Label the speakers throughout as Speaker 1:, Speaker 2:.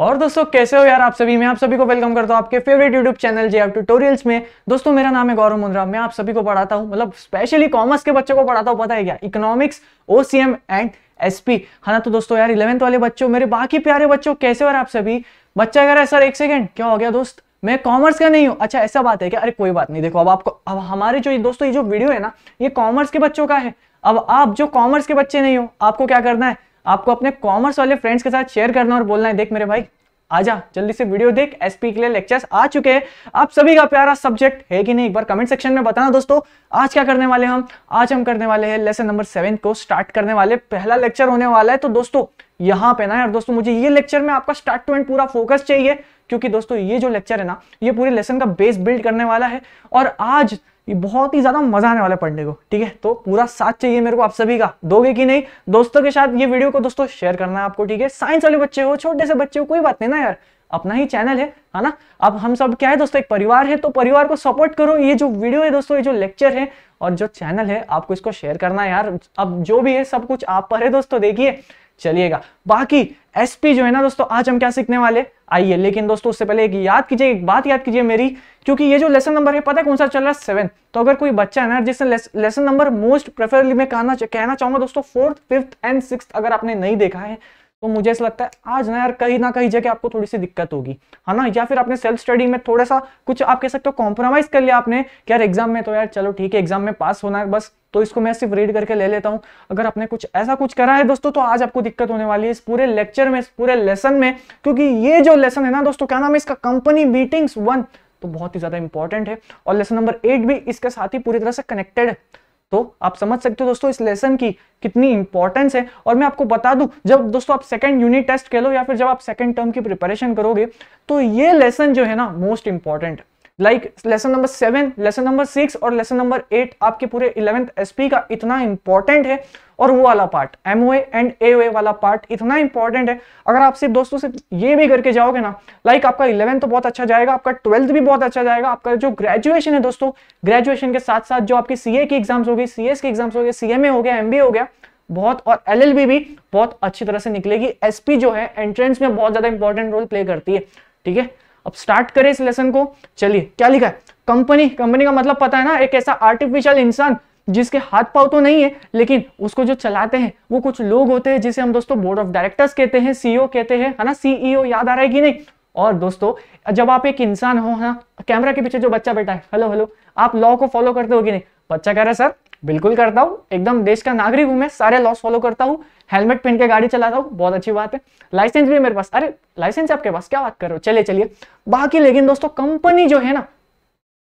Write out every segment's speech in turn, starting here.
Speaker 1: और दोस्तों कैसे हो यार आप सभी मैं आप सभी को वेलकम करता हूँ आपके फेवरेट यूट्यूब चैनल जे आप ट्यूटोरियल्स में दोस्तों मेरा नाम है गौरव मुंद्रा मैं आप सभी को पढ़ाता हूँ मतलब स्पेशली कॉमर्स के बच्चों को पढ़ाता हूँ पता है क्या इकोनॉमिक्स ओसीएम एंड एसपी है ना तो दोस्तों यार इलेवंथ वाले बच्चों मेरे बाकी प्यारे बच्चों कैसे हो आप सभी बच्चा कह रहा है सर एक सेकेंड क्या हो गया दोस्त मैं कॉमर्स का नहीं हूँ अच्छा ऐसा बात है क्या अरे कोई बात नहीं देखो अब आपको अब हमारे जो दोस्तों ये जो वीडियो है ना ये कॉमर्स के बच्चों का है अब आप जो कॉमर्स के बच्चे नहीं हो आपको क्या करना है आपको अपने कॉमर्स वाले फ्रेंड्स के साथ शेयर करना और बोलना है देख मेरे भाई आजा जल्दी से वीडियो देख एसपी के लिए लेक्चर्स आ चुके हैं आप सभी का प्यारा सब्जेक्ट है कि नहीं एक बार कमेंट सेक्शन में बताना दोस्तों आज क्या करने वाले हम आज हम करने वाले हैं लेसन नंबर सेवन को स्टार्ट करने वाले पहला लेक्चर होने वाला है तो दोस्तों यहाँ पे ना यार दोस्तों मुझे ये लेक्चर में आपका स्टार्ट टू एंड पूरा फोकस चाहिए क्योंकि दोस्तों ये जो लेक्चर है ना ये पूरे लेसन का बेस बिल्ड करने वाला है और आज ये बहुत ही ज्यादा मजा आने वाला है पढ़ने को ठीक है तो पूरा साथ चाहिए मेरे को आप सभी का दोगे कि नहीं दोस्तों के साथ ये वीडियो को दोस्तों शेयर करना है आपको ठीक है साइंस वाले बच्चे हो छोटे से बच्चे हो कोई बात नहीं ना यार अपना ही चैनल है है ना अब हम सब क्या है दोस्तों एक परिवार है तो परिवार को सपोर्ट करो ये जो वीडियो है दोस्तों ये जो लेक्चर है और जो चैनल है आपको इसको शेयर करना है यार अब जो भी है सब कुछ आप पर है दोस्तों देखिए चलिएगा बाकी एसपी जो है ना दोस्तों आज हम क्या सीखने वाले आइए लेकिन दोस्तों उससे पहले एक याद कीजिए एक बात याद कीजिए मेरी क्योंकि ये जो लेसन नंबर है पता है कौन सा चल रहा है सेवन तो अगर कोई बच्चा है ना जिसने लेसन नंबर मोस्ट प्रेफरली मैं कहना कहना चाहूंगा दोस्तों फोर्थ फिफ्थ एंड सिक्स अगर आपने नहीं देखा है तो मुझे ऐसा लगता है आज ना यार कहीं ना कहीं जगह आपको थोड़ी सी दिक्कत होगी है ना या फिर आपने सेल्फ स्टडी में थोड़ा सा कुछ आप कह सकते हो कॉम्प्रोमाइज कर लिया आपने कि यार एग्जाम में तो यार चलो ठीक है एग्जाम में पास होना है बस तो इसको मैं सिर्फ रीड करके ले लेता हूं अगर आपने कुछ ऐसा कुछ करा है दोस्तों तो आज आपको दिक्कत होने वाली है इस पूरे लेक्चर में इस पूरे लेसन में क्योंकि ये जो लेसन है ना दोस्तों क्या नाम है इसका कंपनी मीटिंग्स वन तो बहुत ही ज्यादा इंपॉर्टेंट है और लेसन नंबर एट भी इसके साथ ही पूरी तरह से कनेक्टेड है तो आप समझ सकते हो दोस्तों इस लेसन की कितनी इंपॉर्टेंस है और मैं आपको बता दूं जब दोस्तों आप सेकंड यूनिट टेस्ट कह लो या फिर जब आप सेकंड टर्म की प्रिपरेशन करोगे तो ये लेसन जो है ना most important like lesson number seven lesson number six और लेसन नंबर एट आपके पूरे इलेवेंथ एसपी का इतना इंपॉर्टेंट है और वो वाला पार्ट एम एंड ए वाला पार्ट इतना इंपॉर्टेंट है अगर आप सिर्फ दोस्तों सिर्फ ये भी करके जाओगे ना लाइक आपका इलेवेंथ तो बहुत अच्छा जाएगा आपका ट्वेल्थ भी बहुत अच्छा जाएगा आपका जो ग्रेजुएशन है दोस्तों ग्रेजुएशन के साथ साथ जो आपकी सीए की एग्जाम्स हो गई सीएस की एग्जाम्स हो गई सीएमए हो गया एमबीए हो गया बहुत और एलएलबी भी बहुत अच्छी तरह से निकलेगी एसपी जो है एंट्रेंस में बहुत ज्यादा इंपॉर्टेंट रोल प्ले करती है ठीक है अब स्टार्ट करें इस लेसन को चलिए क्या लिखा है कंपनी कंपनी का मतलब पता है ना एक ऐसा आर्टिफिशियल इंसान जिसके हाथ पाव तो नहीं है लेकिन उसको जो चलाते हैं वो कुछ लोग होते हैं जिसे हम दोस्तों बोर्ड ऑफ डायरेक्टर्स कहते हैं सीईओ e कहते हैं है ना सीईओ e याद आ रहा है कि नहीं और दोस्तों जब आप एक इंसान हो है ना कैमरा के पीछे जो बच्चा बैठा है हेलो हेलो आप लॉ को फॉलो करते हो कि नहीं बच्चा कह रहा है सर बिल्कुल करता हूँ एकदम देश का नागरिक हूँ मैं सारे लॉस फॉलो करता हूँ हेलमेट पहन के गाड़ी चलाता हूँ बहुत अच्छी बात है लाइसेंस भी मेरे पास अरे लाइसेंस आपके पास क्या बात कर रहे हो चलिए चलिए बाकी लेकिन दोस्तों कंपनी जो है ना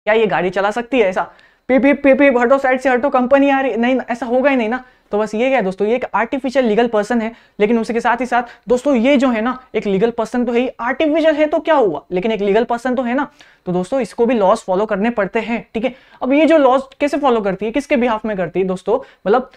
Speaker 1: क्या ये गाड़ी चला सकती है ऐसा पीपी पीपी हटो साइड से हटो कंपनी आ रही नहीं ऐसा होगा ही नहीं ना तो बस ये क्या दोस्तों ये एक आर्टिफिशियल लीगल पर्सन है लेकिन उसके साथ ही साथ दोस्तों ये जो है ना एक लीगल पर्सन तो है आर्टिफिशियल है तो क्या हुआ लेकिन एक लीगल पर्सन तो है ना तो दोस्तों इसको भी लॉस फॉलो करने पड़ते हैं ठीक है अब ये जो लॉस कैसे फॉलो करती है किसके बिहाफ में करती है दोस्तों मतलब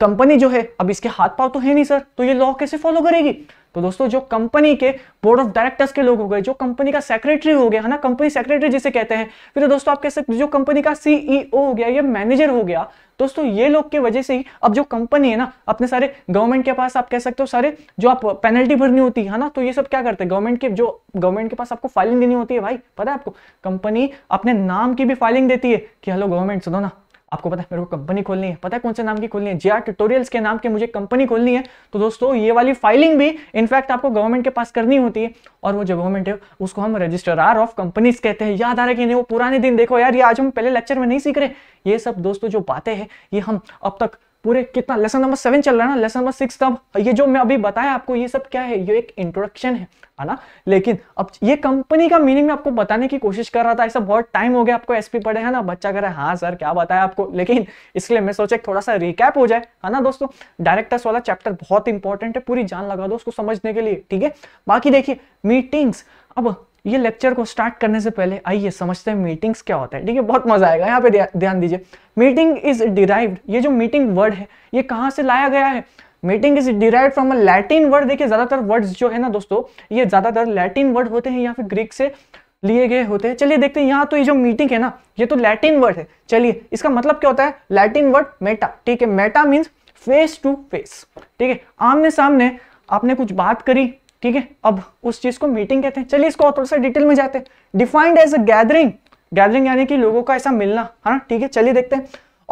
Speaker 1: कंपनी जो है अब इसके हाथ पाव तो है नहीं सर तो ये लॉ कैसे फॉलो करेगी तो दोस्तों जो कंपनी के बोर्ड ऑफ डायरेक्टर्स के लोग हो गए जो कंपनी का सेक्रेटरी हो गया है ना कंपनी सेक्रेटरी जिसे कहते हैं फिर तो दोस्तों आप कह सकते जो कंपनी का सीईओ हो गया या मैनेजर हो गया दोस्तों ये लोग के वजह से ही अब जो कंपनी है ना अपने सारे गवर्नमेंट के पास आप कह सकते हो सारे जो आप पेनल्टी भरनी होती है ना तो ये सब क्या करते हैं गवर्नमेंट के जो गवर्नमेंट के पास आपको फाइलिंग देनी होती है भाई पता है आपको कंपनी अपने नाम की भी फाइलिंग देती है कि हेलो गवर्नमेंट सुनो ना आपको पता है मेरे को कंपनी खोलनी है पता है कौन से नाम की खोलनी है जे ट्यूटोरियल्स के नाम की मुझे कंपनी खोलनी है तो दोस्तों ये वाली फाइलिंग भी इनफैक्ट आपको गवर्नमेंट के पास करनी होती है और वो जो गवर्नमेंट है उसको हम रजिस्ट्रार ऑफ कंपनीज कहते हैं याद आ रहा है कि नहीं वो पुराने दिन देखो यार ये आज हम पहले लेक्चर में नहीं सीख रहे ये सब दोस्तों जो बातें हैं ये हम अब तक पूरे कितना लेसन नंबर सेवन चल रहा है ना लेसन नंबर सिक्स तब ये जो मैं अभी बताया आपको ये सब क्या है ये एक इंट्रोडक्शन है है ना लेकिन अब ये कंपनी का मीनिंग मैं आपको बताने की कोशिश कर रहा था ऐसा बहुत टाइम हो गया आपको एसपी पढ़े है ना बच्चा कह रहा है हाँ सर क्या बताया आपको लेकिन इसलिए मैं सोचा थोड़ा सा रिकैप हो जाए है ना दोस्तों डायरेक्टर्स वाला चैप्टर बहुत इंपॉर्टेंट है पूरी जान लगा दो उसको समझने के लिए ठीक है बाकी देखिए मीटिंग्स अब ये लेक्चर को स्टार्ट करने से पहले आइए समझते हैं मीटिंग्स क्या होता है ठीक है बहुत मजा आएगा यहाँ पे ध्यान दीजिए मीटिंग इज डिराइव्ड ये जो मीटिंग वर्ड है ये कहाँ से लाया गया है meeting is derive from a Latin word देखिए ज्यादातर वर्ड्स जो है ना दोस्तों ये ज्यादातर लैटिन वर्ड होते हैं या फिर ग्रीक से लिए गए होते हैं चलिए देखते हैं यहाँ तो ये जो मीटिंग है ना ये तो लैटिन वर्ड है चलिए इसका मतलब क्या होता है लैटिन वर्ड मेटा ठीक है meta means face to face ठीक है आमने सामने आपने कुछ बात करी ठीक है अब उस चीज को मीटिंग कहते हैं चलिए इसको और थोड़ा सा डिटेल में जाते हैं defined as a gathering gathering यानी कि लोगों का ऐसा मिलना है ना ठीक है चलिए देखते हैं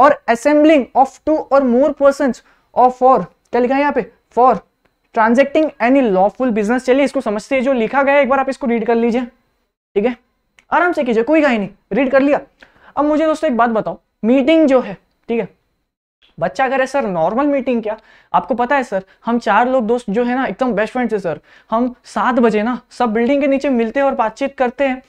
Speaker 1: और assembling of two or more person और फॉर क्या लिखा है यहाँ पे for transacting any lawful business चलिए इसको समझते हैं जो लिखा गया है एक बार आप इसको रीड कर लीजिए ठीक है आराम से कीजिए कोई गाय नहीं रीड कर लिया अब मुझे दोस्तों एक बात बताओ मीटिंग जो है ठीक है बच्चा अगर है सर नॉर्मल मीटिंग क्या आपको पता है सर हम चार लोग दोस्त जो है ना एकदम बेस्ट फ्रेंड्स है सर हम सात बजे ना सब बिल्डिंग के नीचे मिलते हैं और बातचीत करते हैं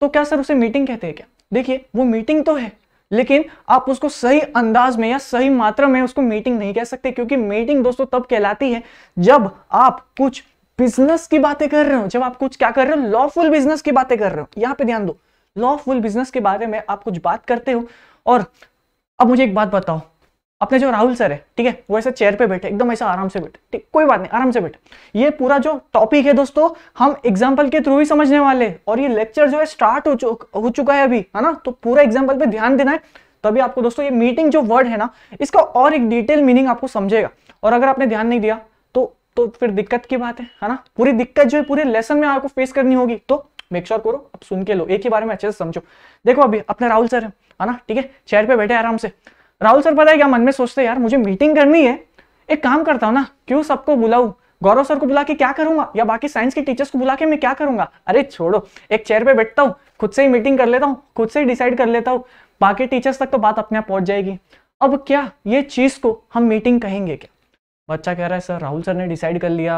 Speaker 1: तो क्या सर उसे मीटिंग कहते हैं क्या देखिए वो मीटिंग तो है लेकिन आप उसको सही अंदाज में या सही मात्रा में उसको मीटिंग नहीं कह सकते क्योंकि मीटिंग दोस्तों तब कहलाती है जब आप कुछ बिजनेस की बातें कर रहे हो जब आप कुछ क्या कर रहे हो लॉफुल बिजनेस की बातें कर रहे हो यहां पे ध्यान दो लॉफुल बिजनेस के बारे में आप कुछ बात करते हो और अब मुझे एक बात बताओ अपने जो राहुल सर है ठीक है वो ऐसे चेयर पे बैठे एकदम ऐसा आराम से बैठे ठीक कोई बात नहीं आराम से बैठे ये पूरा जो टॉपिक है दोस्तों हम एग्जाम्पल के थ्रू ही समझने वाले और ये लेक्चर जो है स्टार्ट हो, चुक, हो चुका है अभी है ना तो पूरा एग्जाम्पल पे ध्यान देना है तभी आपको दोस्तों ये मीटिंग जो वर्ड है ना इसका और एक डिटेल मीनिंग आपको समझेगा और अगर आपने ध्यान नहीं दिया तो तो फिर दिक्कत की बात है ना पूरी दिक्कत जो है पूरे लेसन में आपको फेस करनी होगी तो मेक श्योर करो अब सुन के लो एक ही बारे में अच्छे से समझो देखो अभी अपने राहुल सर है ना ठीक है चेयर पे बैठे आराम से राहुल सर पता है क्या मन में सोचते यार मुझे मीटिंग करनी है एक काम करता हूँ ना क्यों सबको बुलाऊ गौरव सर को बुला के क्या करूंगा या बाकी साइंस के टीचर्स को बुला के मैं क्या करूंगा अरे छोड़ो एक चेयर पे बैठता हूँ खुद से ही मीटिंग कर लेता हूँ खुद से ही डिसाइड कर लेता हूँ बाकी टीचर्स तक तो बात अपने आप पहुंच जाएगी अब क्या ये चीज को हम मीटिंग कहेंगे क्या बच्चा कह रहा है सर राहुल सर ने डिसाइड कर लिया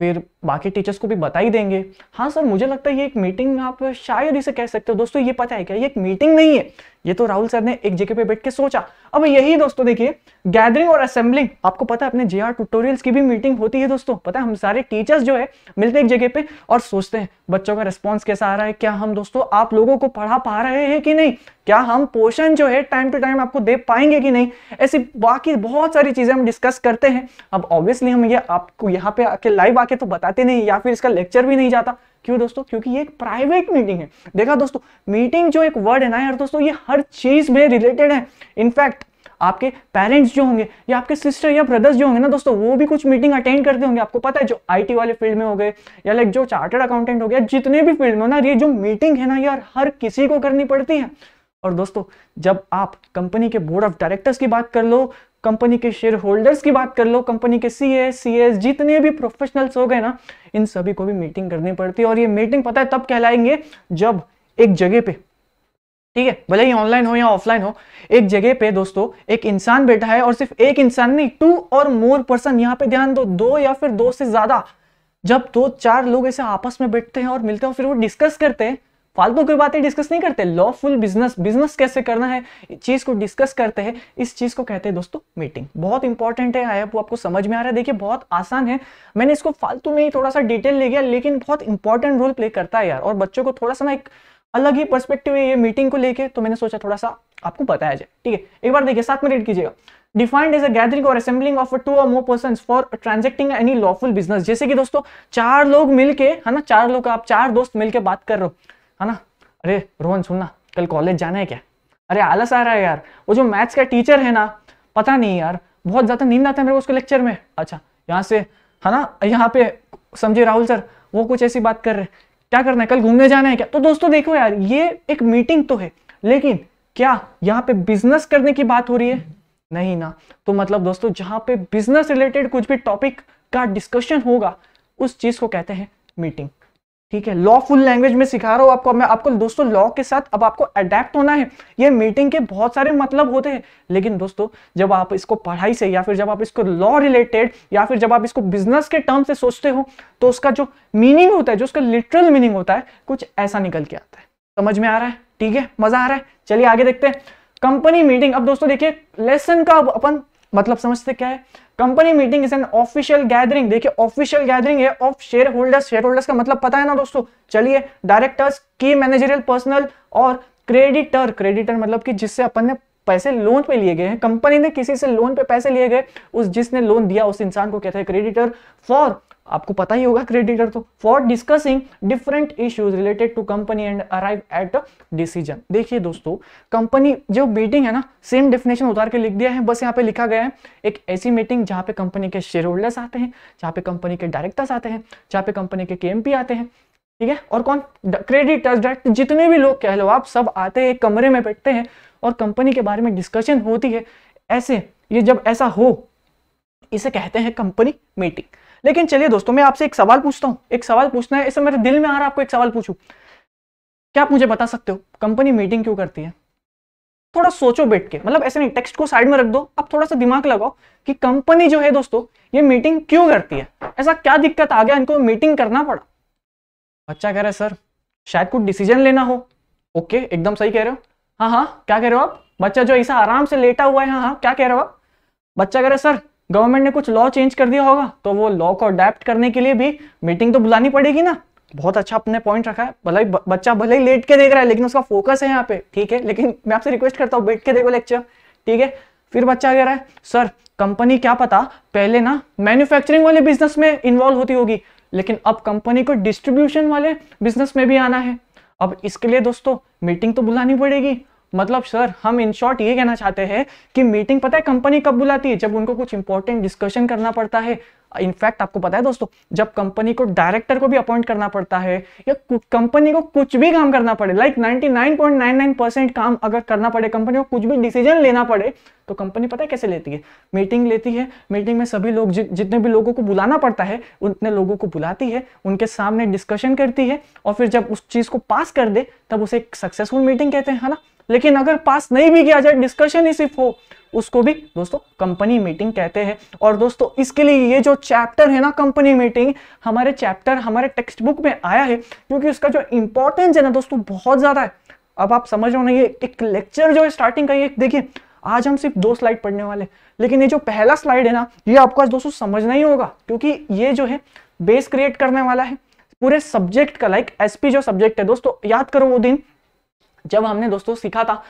Speaker 1: फिर बाकी टीचर्स को भी बता ही देंगे हाँ सर मुझे लगता है ये एक मीटिंग आप शायद इसे कह सकते हो दोस्तों ये पता है क्या ये एक मीटिंग नहीं है ये तो राहुल सर ने एक जगह पे बैठ के सोचा अब यही दोस्तों देखिए गैदरिंग और असेंबलिंग आपको पता है अपने जे ट्यूटोरियल्स की भी मीटिंग होती है दोस्तों पता है हम सारे टीचर्स जो है मिलते एक जगह पे और सोचते हैं बच्चों का रिस्पॉन्स कैसा आ रहा है क्या हम दोस्तों आप लोगों को पढ़ा पा रहे हैं कि नहीं क्या हम पोर्शन जो है टाइम टू टाइम आपको दे पाएंगे कि नहीं ऐसी बाकी बहुत सारी चीजें हम डिस्कस करते हैं अब ऑब्वियसली हम ये आपको यहाँ पे आके लाइव आके तो बताते नहीं या फिर इसका लेक्चर भी नहीं जाता क्यों दोस्तों क्योंकि ये एक प्राइवेट मीटिंग है देखा दोस्तों मीटिंग जो एक वर्ड है ना यार दोस्तों ये हर चीज में रिलेटेड है इनफैक्ट आपके पेरेंट्स जो होंगे या आपके सिस्टर या ब्रदर्स जो होंगे ना दोस्तों वो भी कुछ मीटिंग अटेंड करते होंगे आपको पता है जो आईटी वाले फील्ड में हो गए या लाइक जो चार्टर्ड अकाउंटेंट हो गया जितने भी फील्ड में ना ये जो मीटिंग है ना यार हर किसी को करनी पड़ती है और दोस्तों जब आप कंपनी के बोर्ड ऑफ डायरेक्टर्स की बात कर लो कंपनी के शेयर होल्डर्स की बात कर लो कंपनी के सी एस सी एस जितने भी प्रोफेशनल्स हो गए ना इन सभी को भी मीटिंग करनी पड़ती है और ये मीटिंग पता है तब कहलाएंगे जब एक जगह पे ठीक है भले ही ऑनलाइन हो या ऑफलाइन हो एक जगह पे दोस्तों एक इंसान बैठा है और सिर्फ एक इंसान नहीं टू और मोर पर्सन यहाँ पे ध्यान दो दो या फिर दो से ज्यादा जब दो चार लोग ऐसे आपस में बैठते हैं और मिलते हैं और फिर वो डिस्कस करते हैं फालतू की बातें डिस्कस नहीं करते लॉफुल बिजनेस बिजनेस कैसे करना है चीज़ को डिस्कस करते हैं इस चीज़ को कहते हैं दोस्तों मीटिंग बहुत इंपॉर्टेंट है आया आपको समझ में आ रहा है देखिए बहुत आसान है मैंने इसको फालतू में ही थोड़ा सा डिटेल ले गया लेकिन बहुत इंपॉर्टेंट रोल प्ले करता है यार और बच्चों को थोड़ा सा ना एक अलग ही परस्पेक्टिव है ये मीटिंग को लेकर तो मैंने सोचा थोड़ा सा आपको बताया जाए ठीक है एक बार देखिए साथ में रीड कीजिएगा defined as a gathering or assembling of two or more person for transacting any lawful business जैसे कि दोस्तों चार लोग मिलके है ना चार लोग आप चार दोस्त मिलकर बात कर रहे हो है ना अरे रोहन सुनना कल कॉलेज जाना है क्या अरे आलस आ रहा है यार वो जो मैथ्स का टीचर है ना पता नहीं यार बहुत ज़्यादा नींद आता है मेरे को उसके लेक्चर में अच्छा यहाँ से है ना यहाँ पे समझे राहुल सर वो कुछ ऐसी बात कर रहे हैं क्या करना है कल घूमने जाना है क्या तो दोस्तों देखो यार ये एक मीटिंग तो है लेकिन क्या यहाँ पे बिजनेस करने की बात हो रही है नहीं ना तो मतलब दोस्तों जहां पे बिजनेस रिलेटेड कुछ भी टॉपिक का डिस्कशन होगा उस चीज़ को कहते हैं मीटिंग ठीक है लॉ फुल लैंग्वेज में सिखा रहा हूं आपको मैं आपको दोस्तों लॉ के साथ अब आपको अडेप्ट होना है ये मीटिंग के बहुत सारे मतलब होते हैं लेकिन दोस्तों जब आप इसको पढ़ाई से या फिर जब आप इसको लॉ रिलेटेड या फिर जब आप इसको बिजनेस के टर्म से सोचते हो तो उसका जो मीनिंग होता है जो उसका लिटरल मीनिंग होता है कुछ ऐसा निकल के आता है समझ में आ रहा है ठीक है मजा आ रहा है चलिए आगे देखते हैं कंपनी मीटिंग अब दोस्तों देखिए लेसन का अब अपन मतलब समझते क्या है company meeting is an official gathering देखिए ऑफिशियल गैदरिंग है of shareholders shareholders का मतलब पता है ना दोस्तों चलिए डायरेक्टर्स की मैनेजरियल पर्सनल और क्रेडिटर क्रेडिटर मतलब कि जिससे अपन ने पैसे लोन पे लिए गए हैं कंपनी ने किसी से लोन पे पैसे लिए गए उस जिसने लोन दिया उस इंसान को कहते हैं क्रेडिटर फॉर आपको पता ही होगा क्रेडिटर तो for discussing different issues related to company and arrive at decision देखिए दोस्तों कंपनी जो मीटिंग है ना सेम डेफिनेशन उतार के लिख दिया है बस यहाँ पे लिखा गया है एक ऐसी मीटिंग जहाँ पे कंपनी के शेयर होल्डर्स आते हैं जहाँ पे कंपनी के डायरेक्टर्स आते हैं जहाँ पे कंपनी के के आते हैं ठीक है और कौन क्रेडिटर्स डायरेक्ट जितने भी लोग कह लो आप सब आते हैं कमरे में बैठते हैं और कंपनी के बारे में डिस्कशन होती है ऐसे ये जब ऐसा हो इसे कहते हैं कंपनी मीटिंग लेकिन चलिए दोस्तों मैं आपसे एक सवाल पूछता हूँ एक सवाल पूछना है इससे मेरे दिल में आ रहा है आपको एक सवाल पूछू क्या आप मुझे बता सकते हो कंपनी मीटिंग क्यों करती है थोड़ा सोचो बैठ के मतलब ऐसे नहीं टेक्स्ट को साइड में रख दो आप थोड़ा सा दिमाग लगाओ कि कंपनी जो है दोस्तों ये मीटिंग क्यों करती है ऐसा क्या दिक्कत आ गया इनको मीटिंग करना पड़ा बच्चा कह रहा है सर शायद कुछ डिसीजन लेना हो ओके एकदम सही कह रहे हो हाँ हाँ क्या कह रहे हो आप बच्चा जो ऐसा आराम से लेटा हुआ है हाँ हाँ क्या कह रहे हो आप बच्चा कह रहे सर गवर्नमेंट ने कुछ लॉ चेंज कर दिया होगा तो वो लॉ को अडेप्ट करने के लिए भी मीटिंग तो बुलानी पड़ेगी ना बहुत अच्छा अपने पॉइंट रखा है भले ही बच्चा भले ही लेट के देख रहा है लेकिन उसका फोकस है यहाँ पे ठीक है लेकिन मैं आपसे रिक्वेस्ट करता हूँ बैठ के देखो लेक्चर ठीक है फिर बच्चा कह रहा है सर कंपनी क्या पता पहले ना मैन्युफैक्चरिंग वाले बिजनेस में इन्वॉल्व होती होगी लेकिन अब कंपनी को डिस्ट्रीब्यूशन वाले बिजनेस में भी आना है अब इसके लिए दोस्तों मीटिंग तो बुलानी पड़ेगी मतलब सर हम इन शॉर्ट ये कहना चाहते हैं कि मीटिंग पता है कंपनी कब बुलाती है जब उनको कुछ इंपॉर्टेंट डिस्कशन करना पड़ता है इनफैक्ट आपको पता है दोस्तों जब कंपनी को डायरेक्टर को भी अपॉइंट करना पड़ता है या कंपनी को कुछ भी काम करना पड़े लाइक like 99.99 परसेंट काम अगर करना पड़े कंपनी को कुछ भी डिसीजन लेना पड़े तो कंपनी पता है कैसे लेती है मीटिंग लेती है मीटिंग में सभी लोग जि, जितने भी लोगों को बुलाना पड़ता है उतने लोगों को बुलाती है उनके सामने डिस्कशन करती है और फिर जब उस चीज़ को पास कर दे तब उसे एक सक्सेसफुल मीटिंग कहते हैं है ना लेकिन अगर पास नहीं भी किया जाए डिस्कशन ही सिर्फ हो उसको भी दोस्तों कंपनी मीटिंग कहते हैं और दोस्तों इसके लिए ये जो चैप्टर है ना कंपनी मीटिंग हमारे चैप्टर हमारे टेक्स्ट बुक में आया है क्योंकि उसका जो इंपॉर्टेंस है ना दोस्तों बहुत ज़्यादा है अब आप समझ रहे हो ना ये एक लेक्चर जो है स्टार्टिंग का ये देखिए आज हम सिर्फ दो स्लाइड पढ़ने वाले लेकिन ये जो पहला स्लाइड है ना ये आपको आज दोस्तों समझना ही होगा क्योंकि ये जो है बेस क्रिएट करने वाला है पूरे सब्जेक्ट का लाइक एसपी जो सब्जेक्ट है दोस्तों याद करो वो दिन जब हमने दोस्तों सीखा था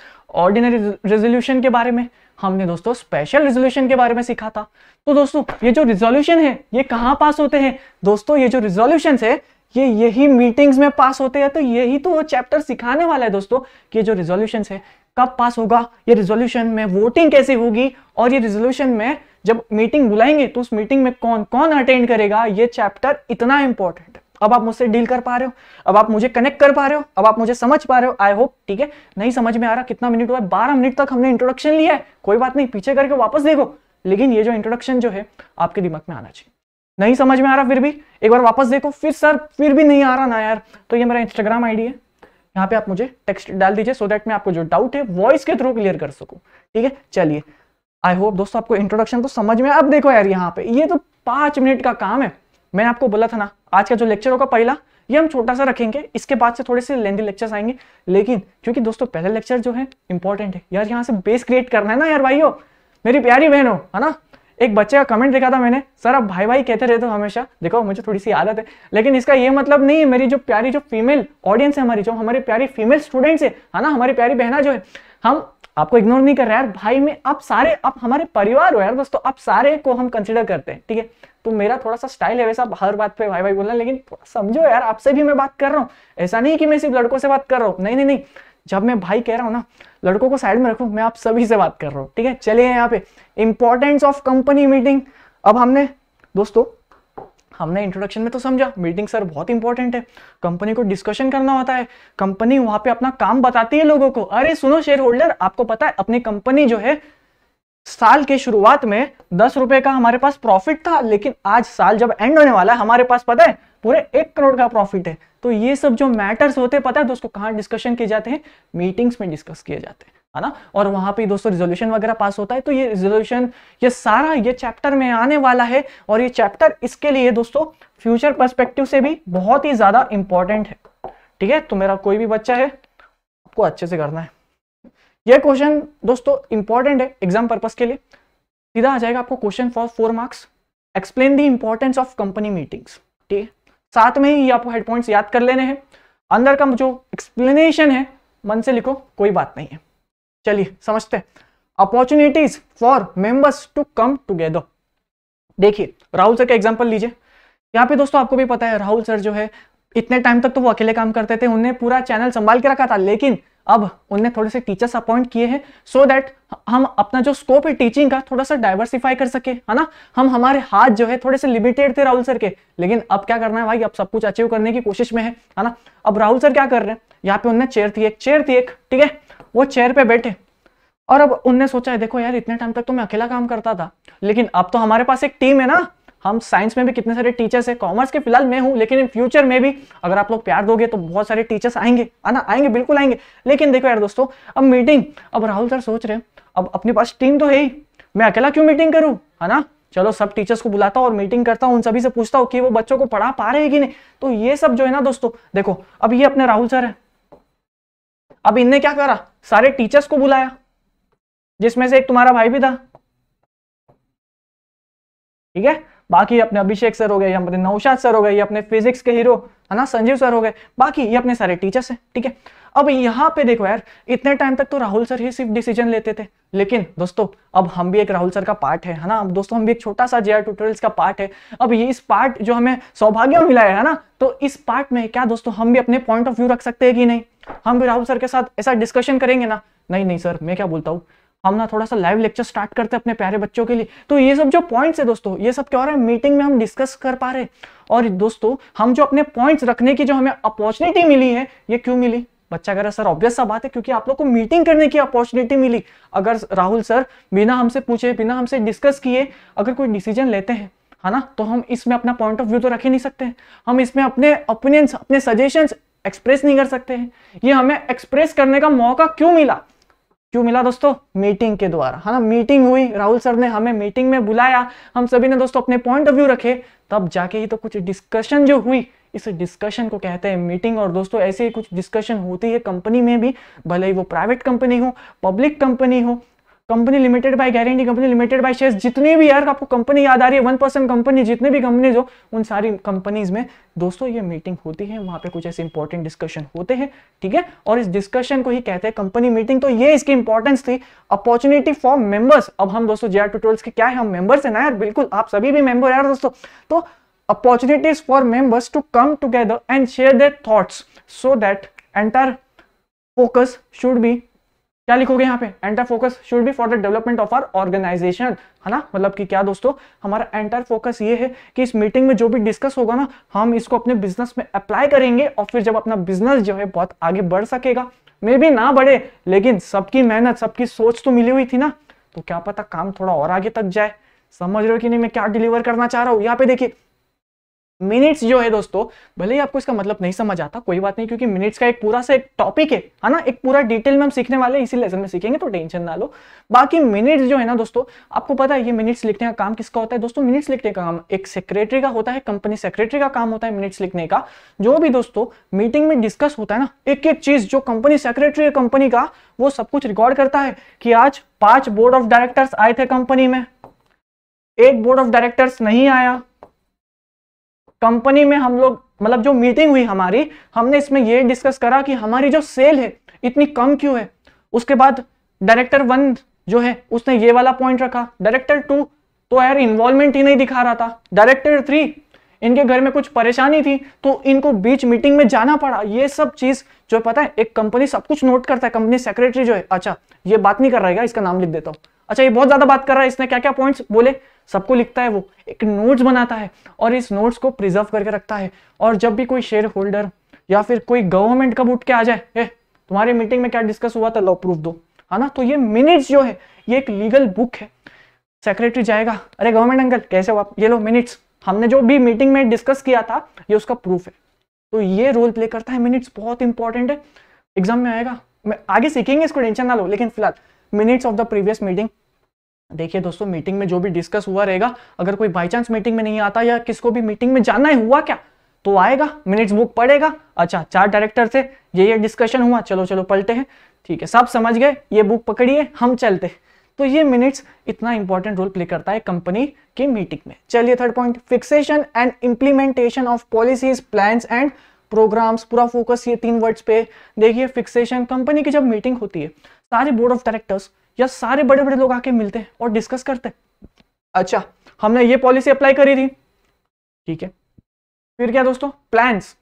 Speaker 1: ऑर्डिनरी रेजोल्यूशन के बारे में हमने दोस्तों स्पेशल रेजोल्यूशन के बारे में सीखा था तो दोस्तों ये जो रिजोल्यूशन है ये कहाँ पास होते हैं दोस्तों ये जो रिजोल्यूशन है ये यही मीटिंग्स में पास होते हैं तो यही तो वो चैप्टर सिखाने वाला है दोस्तों कि ये जो रिजोल्यूशन है कब पास होगा ये रिजोल्यूशन में वोटिंग कैसे होगी और ये रिजोल्यूशन में जब मीटिंग बुलाएंगे तो उस मीटिंग में कौन कौन अटेंड करेगा ये चैप्टर इतना इंपॉर्टेंट है अब आप मुझसे डील कर पा रहे हो अब आप मुझे कनेक्ट कर पा रहे हो अब आप मुझे समझ पा रहे हो आई होप ठीक है नहीं समझ में आ रहा कितना मिनट हुआ बारह मिनट तक हमने इंट्रोडक्शन लिया है कोई बात नहीं पीछे करके वापस देखो लेकिन ये जो इंट्रोडक्शन जो है आपके दिमाग में आना चाहिए नहीं समझ में आ रहा फिर भी एक बार वापस देखो फिर सर फिर भी नहीं आ रहा ना यार तो ये मेरा इंस्टाग्राम आईडी है यहाँ पे आप मुझे टेक्स्ट डाल दीजिए सो दैट मैं आपको जो डाउट है वॉइस के थ्रू क्लियर कर सकूँ ठीक है चलिए आई होप दोस्तों आपको इंट्रोडक्शन तो समझ में अब देखो यार यहाँ पे ये तो पांच मिनट का काम है मैंने आपको बोला था ना आज का जो लेक्चर होगा पहला ये हम छोटा सा रखेंगे इसके बाद से थोड़े से लेंदी लेक्चर्स आएंगे लेकिन क्योंकि दोस्तों पहला लेक्चर जो है इंपॉर्टेंट है यार यहाँ से बेस क्रिएट करना है ना यार भाई मेरी प्यारी बहन हो है ना एक बच्चे का कमेंट देखा था मैंने सर आप भाई भाई कहते रहते हो हमेशा देखो मुझे थोड़ी सी आदत है लेकिन इसका ये मतलब नहीं है मेरी जो प्यारी जो फीमेल ऑडियंस है हमारी जो हमारी प्यारी फीमेल स्टूडेंट्स है ना हमारी प्यारी बहना जो है हम आपको इग्नोर नहीं कर रहा यार भाई में आप सारे आप हमारे परिवार हो यार दोस्तों आप सारे को हम कंसिडर करते हैं ठीक है तो मेरा थोड़ा सा स्टाइल है वैसा हर बात पे भाई भाई बोलना लेकिन थोड़ा समझो यार आपसे भी मैं बात कर रहा हूँ ऐसा नहीं कि मैं सिर्फ लड़कों से बात कर रहा हूँ नहीं नहीं नहीं जब मैं भाई कह रहा हूँ ना लड़कों को साइड में रखो मैं आप सभी से बात कर रहा हूँ ठीक है चलिए यहाँ पे इंपॉर्टेंस ऑफ कंपनी मीटिंग अब हमने दोस्तों हमने इंट्रोडक्शन में तो समझा मीटिंग सर बहुत इंपॉर्टेंट है कंपनी को डिस्कशन करना होता है कंपनी वहां पे अपना काम बताती है लोगों को अरे सुनो शेयर होल्डर आपको पता है अपनी कंपनी जो है साल के शुरुआत में दस रुपए का हमारे पास प्रॉफिट था लेकिन आज साल जब एंड होने वाला है हमारे पास पता है पूरे एक करोड़ का प्रॉफिट है तो ये सब जो मैटर्स होते हैं पता है दोस्तों कहाँ डिस्कशन किए जाते हैं मीटिंग्स में डिस्कस किए जाते हैं है ना और वहां पे दोस्तों रिजोल्यूशन वगैरह पास होता है तो ये रिजोल्यूशन ये सारा ये चैप्टर में आने वाला है और ये चैप्टर इसके लिए दोस्तों फ्यूचर परस्पेक्टिव से भी बहुत ही ज्यादा इंपॉर्टेंट है ठीक है तो मेरा कोई भी बच्चा है आपको अच्छे से करना है यह क्वेश्चन दोस्तों इंपॉर्टेंट है एग्जाम पर्पज के लिए सीधा आ जाएगा आपको question for four marks explain the importance of company meetings ठीक है साथ में ही आपको हेड याद कर लेने हैं अंदर का जो एक्सप्लेनेशन है मन से लिखो कोई बात नहीं है चलिए समझते हैं opportunities for members to come together देखिए राहुल सर का एग्जाम्पल लीजिए यहाँ पे दोस्तों आपको भी पता है राहुल सर जो है इतने टाइम तक तो वो अकेले काम करते थे उन्हें पूरा चैनल संभाल के रखा था लेकिन अब उनने थोड़े से टीचर्स अपॉइंट किए हैं सो दैट हम अपना जो स्कोप है टीचिंग का थोड़ा सा डाइवर्सिफाई कर सके है ना हम हमारे हाथ जो है थोड़े से लिमिटेड थे राहुल सर के लेकिन अब क्या करना है भाई अब सब कुछ अचीव करने की कोशिश में है है ना अब राहुल सर क्या कर रहे हैं यहाँ पे उनने चेयर थी एक चेयर थी एक ठीक है वो चेयर पे बैठे और अब उनने सोचा है देखो यार इतने टाइम तक तो मैं अकेला काम करता था लेकिन अब तो हमारे पास एक टीम है ना हम साइंस में भी कितने सारे टीचर्स हैं कॉमर्स के फिलहाल मैं हूँ लेकिन इन फ्यूचर में भी अगर आप लोग प्यार दोगे तो बहुत सारे टीचर्स आएंगे है ना आएंगे बिल्कुल आएंगे लेकिन देखो यार दोस्तों अब मीटिंग अब राहुल सर सोच रहे अब अपने पास टीम तो है ही मैं अकेला क्यों मीटिंग करूँ है ना चलो सब टीचर्स को बुलाता हूँ और मीटिंग करता हूँ उन सभी से पूछता हूँ कि वो बच्चों को पढ़ा पा रहे हैं कि नहीं तो ये सब जो है ना दोस्तों देखो अब ये अपने राहुल सर है अब इनने क्या करा सारे टीचर्स को बुलाया जिसमें से एक तुम्हारा भाई भी था ठीक है बाकी अपने अभिषेक सर हो गए अपने नौशाद सर हो गए अपने फिजिक्स के हीरो है ना संजीव सर हो गए बाकी ये अपने सारे टीचर्स हैं ठीक है अब यहाँ पे देखो यार इतने टाइम तक तो राहुल सर ही सिर्फ डिसीजन लेते थे लेकिन दोस्तों अब हम भी एक राहुल सर का पार्ट है ना दोस्तों हम भी एक छोटा सा जे ट्यूटोरियल्स का पार्ट है अब ये इस पार्ट जो हमें सौभाग्य मिला है ना तो इस पार्ट में क्या दोस्तों हम भी अपने पॉइंट ऑफ व्यू रख सकते हैं कि नहीं हम भी राहुल सर के साथ ऐसा डिस्कशन करेंगे ना नहीं नहीं सर मैं क्या बोलता हूँ हम ना थोड़ा सा लाइव लेक्चर स्टार्ट करते हैं अपने प्यारे बच्चों के लिए तो ये सब जो पॉइंट्स है दोस्तों ये सब क्या हो रहा है मीटिंग में हम डिस्कस कर पा रहे और दोस्तों हम जो अपने पॉइंट्स रखने की जो हमें अपॉर्चुनिटी मिली है ये क्यों मिली बच्चा कह रहा है सर ऑब्वियस सा बात है क्योंकि आप लोग को मीटिंग करने की अपॉर्चुनिटी मिली अगर राहुल सर बिना हमसे पूछे बिना हमसे डिस्कस किए अगर कोई डिसीजन लेते हैं है ना तो हम इसमें अपना पॉइंट ऑफ व्यू तो रख ही नहीं सकते हम इसमें अपने ओपिनियंस अपने सजेशंस एक्सप्रेस नहीं कर सकते हैं ये हमें एक्सप्रेस करने का मौका क्यों मिला क्यों मिला दोस्तों मीटिंग के द्वारा है ना मीटिंग हुई राहुल सर ने हमें मीटिंग में बुलाया हम सभी ने दोस्तों अपने पॉइंट ऑफ व्यू रखे तब जाके ही तो कुछ डिस्कशन जो हुई इस डिस्कशन को कहते हैं मीटिंग और दोस्तों ऐसे ही कुछ डिस्कशन होती है कंपनी में भी भले ही वो प्राइवेट कंपनी हो पब्लिक कंपनी हो company limited by guarantee company limited by shares जितने भी यार आपको कंपनी याद आ रही है वन परसेंट कंपनी जितने भी कंपनीज हो उन सारी कंपनीज में दोस्तों ये मीटिंग होती है वहां पे कुछ ऐसे इंपॉर्टेंट डिस्कशन होते हैं ठीक है थीके? और इस डिस्कशन को ही कहते हैं कंपनी मीटिंग तो ये इसकी इंपॉर्टेंस थी अपॉर्चुनिटी फॉर मेंबर्स अब हम दोस्तों जे आर के क्या है हम मेंबर्स है ना यार बिल्कुल आप सभी भी मेंबर यार दोस्तों तो opportunities for members to come together and share their thoughts so that entire focus should be क्या लिखोगे यहाँ पे entire focus should be for the development of our organisation है ना मतलब कि क्या दोस्तों हमारा एंटर फोकस ये है कि इस मीटिंग में जो भी डिस्कस होगा ना हम इसको अपने बिजनेस में अप्लाई करेंगे और फिर जब अपना बिजनेस जो है बहुत आगे बढ़ सकेगा मे भी ना बढ़े लेकिन सबकी मेहनत सबकी सोच तो मिली हुई थी ना तो क्या पता काम थोड़ा और आगे तक जाए समझ रहे हो कि नहीं मैं क्या डिलीवर करना चाह रहा हूँ यहाँ पे देखिए मिनट्स जो है दोस्तों भले ही आपको इसका मतलब नहीं समझ आता कोई बात नहीं क्योंकि मिनट्स का एक पूरा सा एक टॉपिक है है ना एक पूरा डिटेल में हम सीखने वाले इसी लेसन में सीखेंगे तो टेंशन ना लो बाकी मिनट्स जो है ना दोस्तों आपको पता है ये मिनट्स लिखने का काम किसका होता है दोस्तों मिनट्स लिखने का काम एक सेक्रेटरी का होता है कंपनी सेक्रेटरी का काम होता है मिनट्स लिखने का जो भी दोस्तों मीटिंग में डिस्कस होता है ना एक एक चीज जो कंपनी सेक्रेटरी है कंपनी का वो सब कुछ रिकॉर्ड करता है कि आज पांच बोर्ड ऑफ डायरेक्टर्स आए थे कंपनी में एक बोर्ड ऑफ डायरेक्टर्स नहीं आया कंपनी में हम लोग मतलब जो मीटिंग हुई हमारी हमने इसमें ये डिस्कस करा कि हमारी जो सेल है इतनी कम क्यों है उसके बाद डायरेक्टर वन जो है उसने ये वाला पॉइंट रखा डायरेक्टर टू तो यार इन्वॉल्वमेंट ही नहीं दिखा रहा था डायरेक्टर थ्री इनके घर में कुछ परेशानी थी तो इनको बीच मीटिंग में जाना पड़ा ये सब चीज जो पता है एक कंपनी सब कुछ नोट करता है कंपनी सेक्रेटरी जो है अच्छा ये बात नहीं कर रहेगा इसका नाम लिख देता हूँ अच्छा ये बहुत ज्यादा बात कर रहा है इसने क्या क्या पॉइंट्स बोले सबको लिखता है वो एक नोट्स बनाता है और इस नोट्स को प्रिजर्व करके रखता है और जब भी कोई शेयर होल्डर या फिर कोई गवर्नमेंट कब उठ के आ जाए ए तुम्हारी मीटिंग में क्या डिस्कस हुआ था लॉ प्रूफ दो है हाँ ना तो ये मिनिट्स जो है ये एक लीगल बुक है सेक्रेटरी जाएगा अरे गवर्नमेंट अंकल कैसे हो आप ये लो मिनट्स हमने जो भी मीटिंग में डिस्कस किया था ये उसका प्रूफ है तो ये रोल प्ले करता है मिनट्स बहुत इंपॉर्टेंट है एग्जाम में आएगा मैं आगे सीखेंगे इसको टेंशन ना लो लेकिन फिलहाल minutes of the previous meeting देखिए दोस्तों मीटिंग में जो भी डिस्कस हुआ रहेगा अगर कोई बाई चांस मीटिंग में नहीं आता या किसको भी मीटिंग में जाना है हुआ क्या तो आएगा मिनट्स बुक पड़ेगा अच्छा चार डायरेक्टर थे ये ये डिस्कशन हुआ चलो चलो पलटे हैं ठीक है सब समझ गए ये बुक पकड़िए हम चलते तो ये मिनट्स इतना इंपॉर्टेंट रोल प्ले करता है कंपनी की मीटिंग में चलिए third point fixation and implementation of policies plan and programmes पूरा फोकस ये तीन वर्ड्स पे देखिए फिक्सेशन कंपनी की जब मीटिंग होती है सारे बोर्ड ऑफ डायरेक्टर्स या सारे बड़े बड़े लोग आके मिलते हैं और डिस्कस करते हैं अच्छा हमने ये पॉलिसी अप्लाई करी थी ठीक है फिर क्या दोस्तों प्लान्स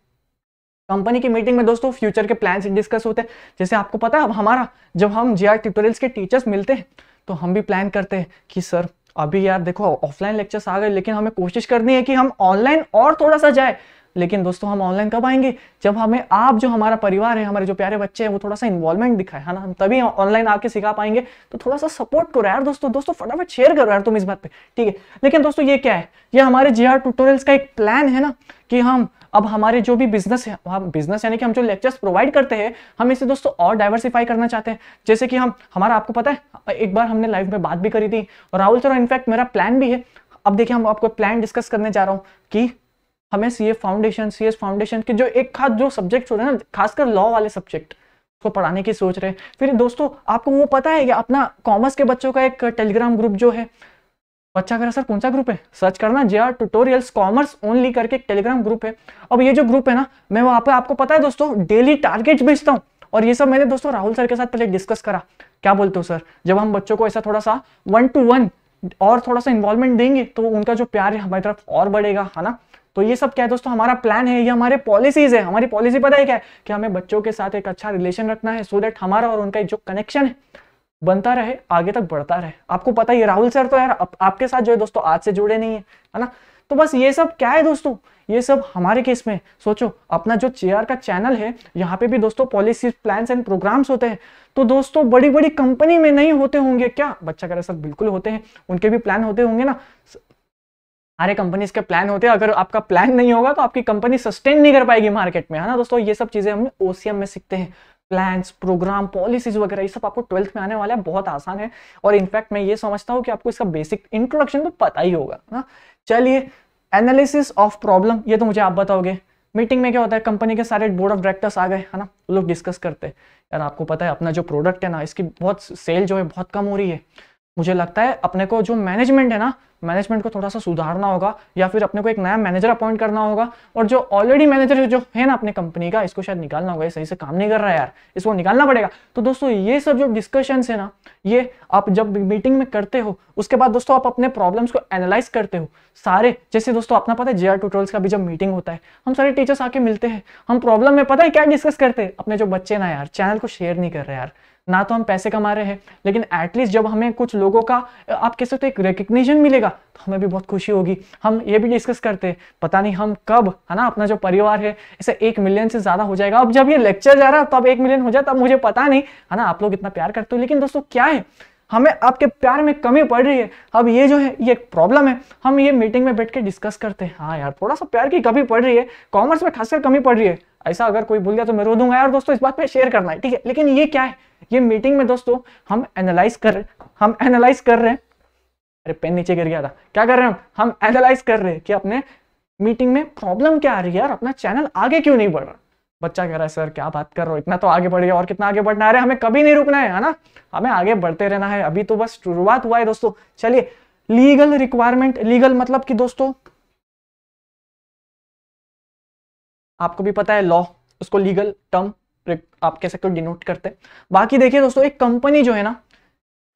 Speaker 1: कंपनी की मीटिंग में दोस्तों फ्यूचर के प्लान्स डिस्कस होते हैं जैसे आपको पता है हमारा जब हम जे आर ट्यूटोरियल्स के टीचर्स मिलते हैं तो हम भी प्लान करते हैं कि सर अभी यार देखो ऑफलाइन लेक्चर्स आ गए लेकिन हमें कोशिश करनी है कि हम ऑनलाइन और थोड़ा सा जाए लेकिन दोस्तों हम ऑनलाइन कब आएंगे जब हमें आप जो हमारा परिवार है हमारे जो प्यारे बच्चे हैं वो थोड़ा सा इन्वॉल्वमेंट दिखाए है ना हम तभी ऑनलाइन आके सिखा पाएंगे तो थोड़ा सा सपोर्ट करो यार दोस्तों दोस्तों फटाफट शेयर करो यार तुम इस बात पर ठीक है लेकिन दोस्तों ये क्या है ये हमारे जी आर ट्यूटोरियल्स का एक प्लान है ना कि हम अब हमारे जो भी बिजनेस है हम बिजनेस यानी कि हम जो लेक्चर्स प्रोवाइड करते हैं हम इसे दोस्तों और डाइवर्सिफाई करना चाहते हैं जैसे कि हम हमारा आपको पता है एक बार हमने लाइव में बात भी करी थी राहुल सर इनफैक्ट मेरा प्लान भी है अब देखिए हम आपको प्लान डिस्कस करने जा रहा हूँ कि हमें C A foundation C S foundation के जो एक खास जो सब्जेक्ट होते हैं ना खासकर लॉ वाले सब्जेक्ट उसको पढ़ाने की सोच रहे हैं फिर दोस्तों आपको वो पता है कि अपना कॉमर्स के बच्चों का एक टेलीग्राम ग्रुप जो है बच्चा कह रहा सर कौन सा ग्रुप है सर्च करना J R tutorials commerce only करके एक टेलीग्राम ग्रुप है अब ये जो ग्रुप है ना मैं वहाँ पे आपको पता है दोस्तों डेली टारगेट भेजता हूँ और ये सब मैंने दोस्तों राहुल सर के साथ पहले डिस्कस करा क्या बोलते हो सर जब हम बच्चों को ऐसा थोड़ा सा वन टू वन और थोड़ा सा इन्वॉल्वमेंट देंगे तो उनका जो प्यार है हमारी तरफ और बढ़ेगा है ना तो ये सब क्या है दोस्तों हमारा प्लान है ये हमारे पॉलिसीज है हमारी पॉलिसी पता है क्या है कि हमें बच्चों के साथ एक अच्छा रिलेशन रखना है सो देट हमारा और उनका जो कनेक्शन है बनता रहे आगे तक बढ़ता रहे आपको पता ही राहुल सर तो यार आप, आपके साथ जो है दोस्तों आज से जुड़े नहीं है है ना तो बस ये सब क्या है दोस्तों ये सब हमारे केस में सोचो अपना जो चेयर का चैनल है यहाँ पे भी दोस्तों पॉलिसी प्लान्स एंड प्रोग्राम्स होते हैं तो दोस्तों बड़ी बड़ी कंपनी में नहीं होते होंगे क्या बच्चा कह रहे सर बिल्कुल होते हैं उनके भी प्लान होते होंगे ना हमारे कंपनीज के प्लान होते हैं अगर आपका प्लान नहीं होगा तो आपकी कंपनी सस्टेन नहीं कर पाएगी मार्केट में है ना दोस्तों ये सब चीज़ें हम ओसीएम में सीखते हैं प्लान्स प्रोग्राम पॉलिसीज वगैरह ये सब आपको ट्वेल्थ में आने वाला है बहुत आसान है और इनफैक्ट मैं ये समझता हूँ कि आपको इसका बेसिक इंट्रोडक्शन तो पता ही होगा ना चलिए एनालिसिस ऑफ प्रॉब्लम ये तो मुझे आप बताओगे मीटिंग में क्या होता है कंपनी के सारे बोर्ड ऑफ डायरेक्टर्स आ गए है ना लोग डिस्कस करते हैं यार आपको पता है अपना जो प्रोडक्ट है ना इसकी बहुत सेल जो है बहुत कम हो रही है मुझे लगता है अपने को जो मैनेजमेंट है ना मैनेजमेंट को थोड़ा सा सुधारना होगा या फिर अपने को एक नया मैनेजर अपॉइंट करना होगा और जो ऑलरेडी मैनेजर जो है ना अपने कंपनी का इसको शायद निकालना होगा ये सही से काम नहीं कर रहा है यार इसको निकालना पड़ेगा तो दोस्तों ये सब जो डिस्कशंस है ना ये आप जब मीटिंग में करते हो उसके बाद दोस्तों आप अपने प्रॉब्लम्स को एनालाइज करते हो सारे जैसे दोस्तों अपना पता है जे आर ट्यूटोरियल्स का भी जब मीटिंग होता है हम सारे टीचर्स आके मिलते हैं हम प्रॉब्लम में पता है क्या डिस्कस करते हैं अपने जो बच्चे ना यार चैनल को शेयर नहीं कर रहे यार ना तो हम पैसे कमा रहे हैं लेकिन एटलीस्ट जब हमें कुछ लोगों का आप कह सकते हो तो एक रिकग्निशन मिलेगा तो हमें भी बहुत खुशी होगी हम ये भी डिस्कस करते हैं पता नहीं हम कब है ना अपना जो परिवार है इसे एक मिलियन से ज़्यादा हो जाएगा अब जब ये लेक्चर जा रहा तब तो एक मिलियन हो जाए तब मुझे पता नहीं है ना आप लोग इतना प्यार करते हो लेकिन दोस्तों क्या है हमें आपके प्यार में कमी पड़ रही है अब ये जो है ये एक प्रॉब्लम है हम ये मीटिंग में बैठ के डिस्कस करते हैं हाँ यार थोड़ा सा प्यार की कमी पड़ रही है कॉमर्स में खासकर कमी पड़ रही है ऐसा अगर कोई भूल गया तो मैं रो दूंगा यार दोस्तों इस बात पे शेयर करना है ठीक है लेकिन ये क्या है ये मीटिंग में दोस्तों हम एनालाइज कर हम एनालाइज कर रहे हैं अरे पेन नीचे गिर गया था क्या कर रहे हैं हम एनालाइज कर रहे हैं कि अपने मीटिंग में प्रॉब्लम क्या आ रही है यार अपना चैनल आगे क्यों नहीं बढ़ रहा बच्चा कह रहा है सर क्या बात कर रहा हो इतना तो आगे बढ़ गया और कितना आगे बढ़ना है हमें कभी नहीं रुकना है ना हमें आगे बढ़ते रहना है अभी तो बस शुरुआत हुआ है दोस्तों चलिए लीगल रिक्वायरमेंट लीगल मतलब कि दोस्तों आपको भी पता है लॉ उसको लीगल टर्म आप कह सकते हो डिनोट करते हैं बाकी देखिए दोस्तों एक कंपनी जो है ना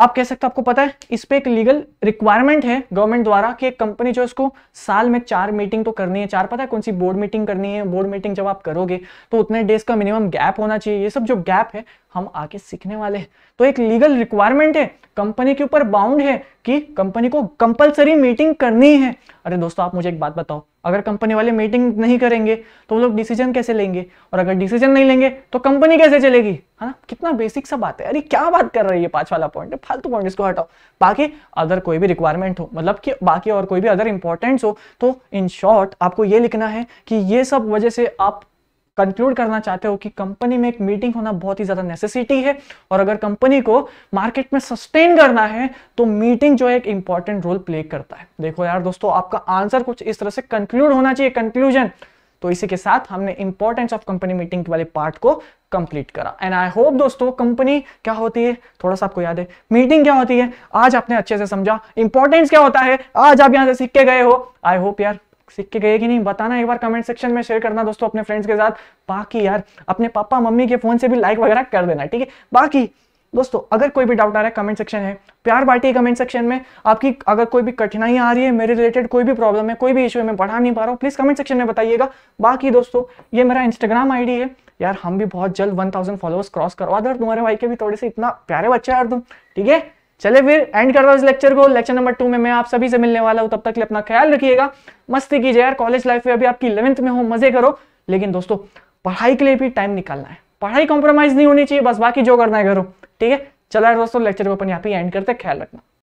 Speaker 1: आप कह सकते हो आपको पता है इस पर एक लीगल रिक्वायरमेंट है गवर्नमेंट द्वारा कि एक कंपनी जो इसको साल में चार मीटिंग तो करनी है चार पता है कौन सी बोर्ड मीटिंग करनी है बोर्ड मीटिंग जब आप करोगे तो उतने डेज का मिनिमम गैप होना चाहिए ये सब जो गैप है हम आके सीखने वाले हैं तो एक लीगल रिक्वायरमेंट है कंपनी के ऊपर बाउंड है कि कंपनी को कंपलसरी मीटिंग करनी है अरे दोस्तों आप मुझे एक बात बताओ अगर कंपनी वाले मीटिंग नहीं करेंगे तो लोग डिसीजन कैसे लेंगे और अगर डिसीजन नहीं लेंगे तो कंपनी कैसे चलेगी है ना कितना बेसिक सा बात है अरे क्या बात कर रही है पांच वाला पॉइंट है फालतू पॉइंट इसको हटाओ बाकी अदर कोई भी रिक्वायरमेंट हो मतलब कि बाकी और कोई भी अदर इंपॉर्टेंट हो तो इन शॉर्ट आपको ये लिखना है कि ये सब वजह से आप कंक्लूड करना चाहते हो कि कंपनी में एक मीटिंग होना बहुत ही ज्यादा नेसेसिटी है और अगर कंपनी को मार्केट में सस्टेन करना है तो मीटिंग जो है एक इंपॉर्टेंट रोल प्ले करता है देखो यार दोस्तों आपका आंसर कुछ इस तरह से कंक्लूड होना चाहिए कंक्लूजन तो इसी के साथ हमने इंपॉर्टेंस ऑफ कंपनी मीटिंग वाले पार्ट को कंप्लीट करा एंड आई होप दोस्तों कंपनी क्या होती है थोड़ा सा आपको याद है मीटिंग क्या होती है आज आपने अच्छे से समझा इंपॉर्टेंस क्या होता है आज आप यहां से सीख के गए हो आई होप यार के गए कि नहीं बताना एक बार कमेंट सेक्शन में शेयर करना दोस्तों अपने फ्रेंड्स के साथ बाकी यार अपने पापा मम्मी के फोन से भी लाइक वगैरह कर देना ठीक है बाकी दोस्तों अगर कोई भी डाउट आ रहा है कमेंट सेक्शन है प्यार बांटिए कमेंट सेक्शन में आपकी अगर कोई भी कठिनाई आ रही है मेरे रिलेटेड कोई भी प्रॉब्लम है कोई भी इशू है मैं पढ़ा नहीं पा रहा हूँ प्लीज़ कमेंट सेक्शन में बताइएगा बाकी दोस्तों ये मेरा इंस्टाग्राम आईडी है यार हम भी बहुत जल्द 1000 फॉलोअर्स क्रॉस करवा दो तुम्हारे भाई के भी थोड़े से इतना प्यारे बच्चे यार तुम ठीक है चले फिर एंड करता हूँ इस लेक्चर को लेक्चर नंबर टू में मैं आप सभी से मिलने वाला हूँ तब तक लिए अपना ख्याल रखिएगा मस्ती कीजिए यार कॉलेज लाइफ में अभी आपकी इलेवंथ में हो मजे करो लेकिन दोस्तों पढ़ाई के लिए भी टाइम निकालना है पढ़ाई कॉम्प्रोमाइज नहीं होनी चाहिए बस बाकी जो करना है करो ठीक है चला दोस्तों लेक्चर को अपन यहाँ पे एंड करते ख्याल रखना